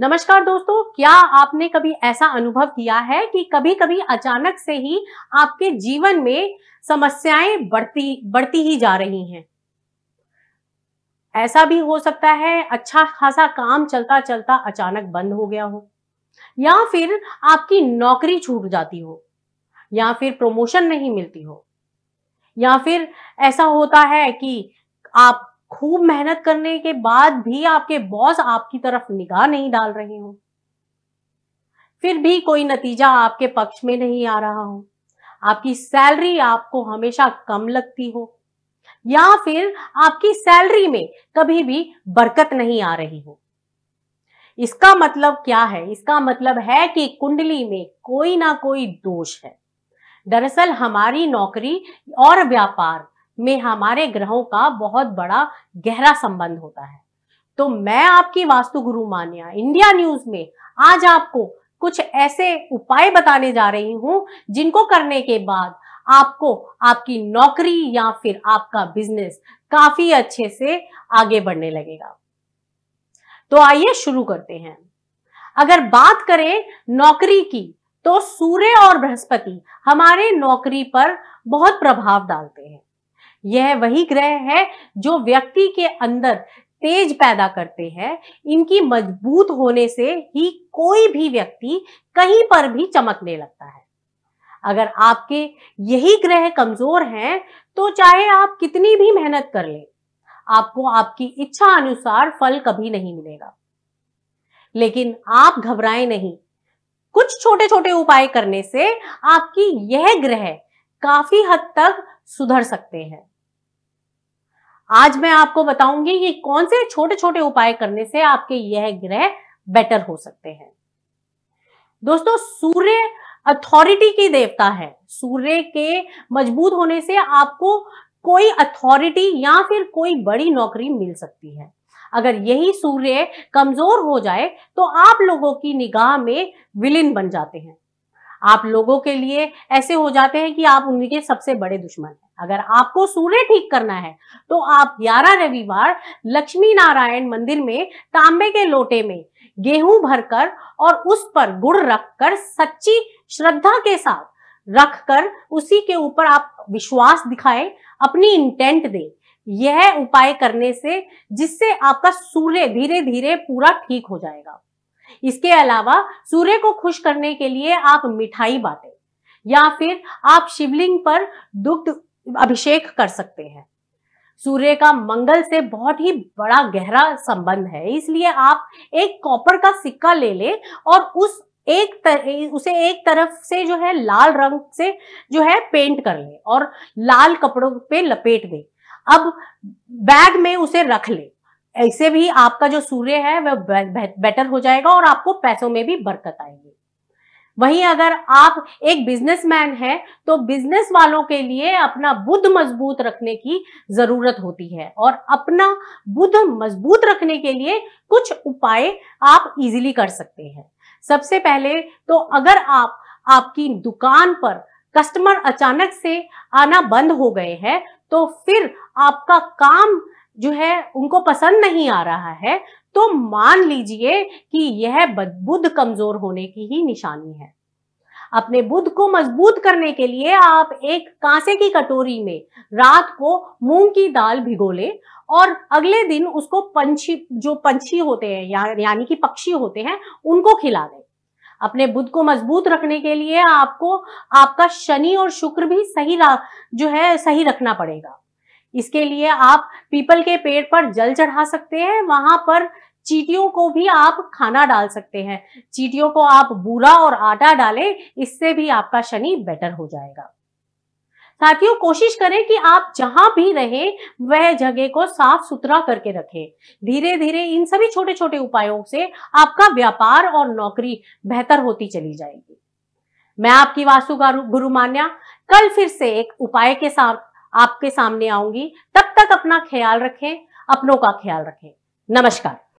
नमस्कार दोस्तों क्या आपने कभी ऐसा अनुभव किया है कि कभी कभी अचानक से ही आपके जीवन में समस्याएं बढ़ती बढ़ती ही जा रही हैं ऐसा भी हो सकता है अच्छा खासा काम चलता चलता अचानक बंद हो गया हो या फिर आपकी नौकरी छूट जाती हो या फिर प्रमोशन नहीं मिलती हो या फिर ऐसा होता है कि आप खूब मेहनत करने के बाद भी आपके बॉस आपकी तरफ निगाह नहीं डाल रहे हो फिर भी कोई नतीजा आपके पक्ष में नहीं आ रहा हो आपकी सैलरी आपको हमेशा कम लगती हो या फिर आपकी सैलरी में कभी भी बरकत नहीं आ रही हो इसका मतलब क्या है इसका मतलब है कि कुंडली में कोई ना कोई दोष है दरअसल हमारी नौकरी और व्यापार में हमारे ग्रहों का बहुत बड़ा गहरा संबंध होता है तो मैं आपकी वास्तु गुरु मान्या इंडिया न्यूज में आज आपको कुछ ऐसे उपाय बताने जा रही हूं जिनको करने के बाद आपको आपकी नौकरी या फिर आपका बिजनेस काफी अच्छे से आगे बढ़ने लगेगा तो आइए शुरू करते हैं अगर बात करें नौकरी की तो सूर्य और बृहस्पति हमारे नौकरी पर बहुत प्रभाव डालते हैं यह वही ग्रह है जो व्यक्ति के अंदर तेज पैदा करते हैं इनकी मजबूत होने से ही कोई भी व्यक्ति कहीं पर भी चमकने लगता है अगर आपके यही ग्रह कमजोर हैं तो चाहे आप कितनी भी मेहनत कर लें आपको आपकी इच्छा अनुसार फल कभी नहीं मिलेगा लेकिन आप घबराए नहीं कुछ छोटे छोटे उपाय करने से आपकी यह ग्रह काफी हद तक सुधर सकते हैं आज मैं आपको बताऊंगी कि कौन से छोटे छोटे उपाय करने से आपके यह ग्रह बेटर हो सकते हैं दोस्तों सूर्य अथॉरिटी की देवता है सूर्य के मजबूत होने से आपको कोई अथॉरिटी या फिर कोई बड़ी नौकरी मिल सकती है अगर यही सूर्य कमजोर हो जाए तो आप लोगों की निगाह में विलिन बन जाते हैं आप लोगों के लिए ऐसे हो जाते हैं कि आप उनके सबसे बड़े दुश्मन हैं अगर आपको सूर्य ठीक करना है तो आप ग्यारह रविवार लक्ष्मी नारायण मंदिर में तांबे के लोटे में गेहूं भरकर और उस पर गुड़ रखकर सच्ची श्रद्धा के साथ रखकर उसी के ऊपर आप विश्वास दिखाएं अपनी इंटेंट दें यह उपाय करने से जिससे आपका सूर्य धीरे धीरे पूरा ठीक हो जाएगा इसके अलावा सूर्य को खुश करने के लिए आप मिठाई बांटें या फिर आप शिवलिंग पर दुग्ध अभिषेक कर सकते हैं सूर्य का मंगल से बहुत ही बड़ा गहरा संबंध है इसलिए आप एक कॉपर का सिक्का ले ले और उस एक तर, उसे एक तरफ से जो है लाल रंग से जो है पेंट कर ले और लाल कपड़ों पे लपेट दे अब बैग में उसे रख ले ऐसे भी आपका जो सूर्य है वह बेटर हो जाएगा और आपको पैसों में भी बरकत आएगी वहीं अगर आप एक बिजनेसमैन है तो बिजनेस वालों के लिए अपना बुद्ध मजबूत रखने की जरूरत होती है और अपना बुद्ध मजबूत रखने के लिए कुछ उपाय आप इजीली कर सकते हैं सबसे पहले तो अगर आप आपकी दुकान पर कस्टमर अचानक से आना बंद हो गए हैं तो फिर आपका काम जो है उनको पसंद नहीं आ रहा है तो मान लीजिए कि यह बुद्ध कमजोर होने की ही निशानी है अपने बुद्ध को मजबूत करने के लिए आप एक कांसे की कटोरी में रात को मूंग की दाल भिगो ले और अगले दिन उसको पंछी जो पंछी होते हैं या, यानी कि पक्षी होते हैं उनको खिला दें अपने बुद्ध को मजबूत रखने के लिए आपको आपका शनि और शुक्र भी सही जो है सही रखना पड़ेगा इसके लिए आप पीपल के पेड़ पर जल चढ़ा सकते हैं वहां पर चीटियों को भी आप खाना डाल सकते हैं चीटियों को आप बूरा और आटा डालें इससे भी आपका शनि बेटर हो जाएगा साथियों कोशिश करें कि आप जहां भी रहें वह जगह को साफ सुथरा करके रखें धीरे धीरे इन सभी छोटे छोटे उपायों से आपका व्यापार और नौकरी बेहतर होती चली जाएगी मैं आपकी वास्तु गुरु मान्या कल फिर से एक उपाय के साथ आपके सामने आऊंगी तब तक अपना ख्याल रखें अपनों का ख्याल रखें नमस्कार